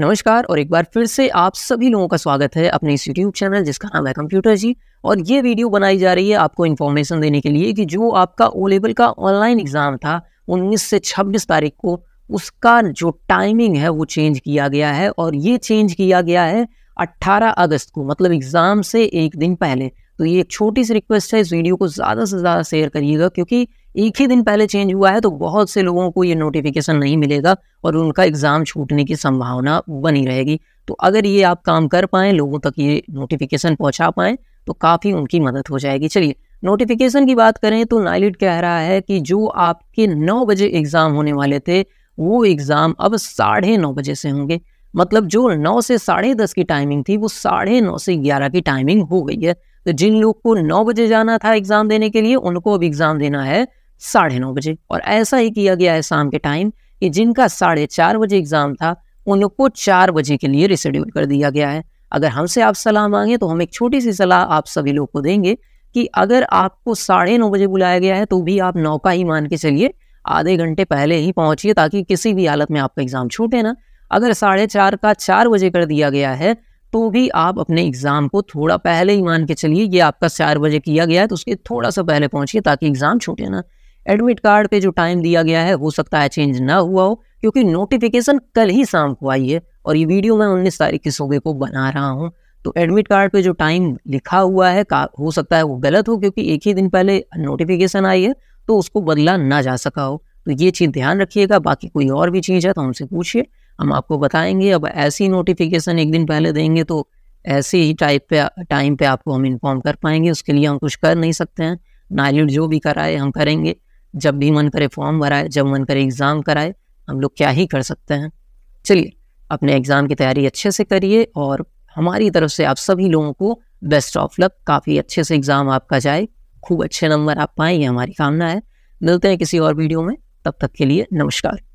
नमस्कार और एक बार फिर से आप सभी लोगों का स्वागत है अपने इस यूट्यूब चैनल जिसका नाम है कंप्यूटर जी और ये वीडियो बनाई जा रही है आपको इन्फॉर्मेशन देने के लिए कि जो आपका ओ लेवल का ऑनलाइन एग्ज़ाम था 19 से 26 तारीख को उसका जो टाइमिंग है वो चेंज किया गया है और ये चेंज किया गया है अट्ठारह अगस्त को मतलब एग्ज़ाम से एक दिन पहले तो ये एक छोटी सी रिक्वेस्ट है इस वीडियो को ज़्यादा से ज़्यादा शेयर करिएगा क्योंकि एक ही दिन पहले चेंज हुआ है तो बहुत से लोगों को ये नोटिफिकेशन नहीं मिलेगा और उनका एग्ज़ाम छूटने की संभावना बनी रहेगी तो अगर ये आप काम कर पाए लोगों तक ये नोटिफिकेशन पहुँचा पाए तो काफ़ी उनकी मदद हो जाएगी चलिए नोटिफिकेशन की बात करें तो नाइलिट कह रहा है कि जो आपके नौ बजे एग्ज़ाम होने वाले थे वो एग्ज़ाम अब साढ़े नौ बजे से होंगे मतलब जो नौ से साढ़े दस की टाइमिंग थी वो साढ़े नौ से ग्यारह की टाइमिंग हो गई है तो जिन लोग को नौ बजे जाना था एग्ज़ाम देने के लिए उनको अब एग्ज़ाम देना है साढ़े नौ बजे और ऐसा ही किया गया है शाम के टाइम कि जिनका साढ़े चार बजे एग्ज़ाम था उन लोग को चार बजे के लिए रिशेड्यूल कर दिया गया है अगर हमसे आप सलाह मांगे तो हम एक छोटी सी सलाह आप सभी लोग को देंगे कि अगर आपको साढ़े नौ बजे बुलाया गया है तो भी आप नौ का ही मान के चलिए आधे घंटे पहले ही पहुंचिए ताकि किसी भी हालत में आपका एग्ज़ाम छूटे ना अगर साढ़े चार का चार बजे कर दिया गया है तो भी आप अपने एग्ज़ाम को थोड़ा पहले ही मान के चलिए ये आपका चार बजे किया गया है तो उसके थोड़ा सा पहले पहुंचिए ताकि एग्ज़ाम छूटे ना एडमिट कार्ड पे जो टाइम दिया गया है हो सकता है चेंज ना हुआ हो क्योंकि नोटिफिकेशन कल ही शाम को आई है और ये वीडियो मैं उन्नीस तारीख के सूबे को बना रहा हूँ तो एडमिट कार्ड पे जो टाइम लिखा हुआ है का हो सकता है वो गलत हो क्योंकि एक ही दिन पहले नोटिफिकेशन आई है तो उसको बदला ना जा सका हो तो ये चीज़ ध्यान रखिएगा बाकी कोई और भी चीज़ है तो हमसे पूछिए हम आपको बताएंगे अब ऐसी नोटिफिकेशन एक दिन पहले देंगे तो ऐसे ही टाइप पे टाइम पे आपको हम इन्फॉर्म कर पाएंगे उसके लिए हम कुछ कर नहीं सकते हैं नाइलिट जो भी कराए हम करेंगे जब भी मन करे फॉर्म भराए जब मन करे एग्ज़ाम कराए हम लोग क्या ही कर सकते हैं चलिए अपने एग्ज़ाम की तैयारी अच्छे से करिए और हमारी तरफ से आप सभी लोगों को बेस्ट ऑफ लक काफ़ी अच्छे से एग्ज़ाम आपका जाए खूब अच्छे नंबर आप पाएंगे हमारी कामना है मिलते हैं किसी और वीडियो में तब तक के लिए नमस्कार